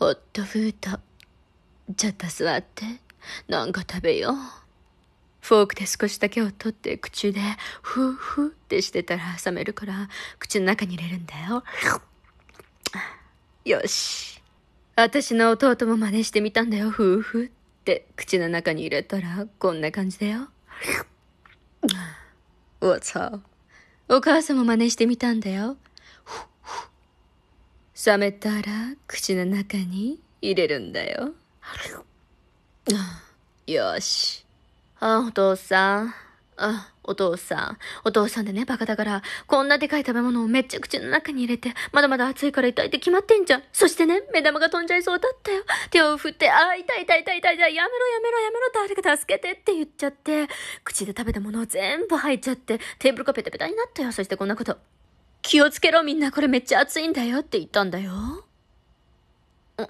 ホットフード。ちょっと座って、なんか食べよう。フォークで少しだけを取って口で、フーフーってしてたら冷めるから、口の中に入れるんだよ。よし。私の弟も真似してみたんだよ、ふーふーって、口の中に入れたら、こんな感じだよ。お母さんも真似してみたんだよ。冷めたら口の中に入れるんだよ。よし。あ、お父さん。あ、お父さん。お父さんでね、バカだから、こんなでかい食べ物をめっちゃ口の中に入れて、まだまだ暑いから痛いって決まってんじゃん。そしてね、目玉が飛んじゃいそうだったよ。手を振って、あ、痛い痛い痛い痛い痛い、やめろやめろやめろ、誰か助けてって言っちゃって、口で食べたものを全部吐いちゃって、テーブルがペタペタになったよ。そしてこんなこと。気をつけろみんなこれめっちゃ熱いんだよって言ったんだよ。うん。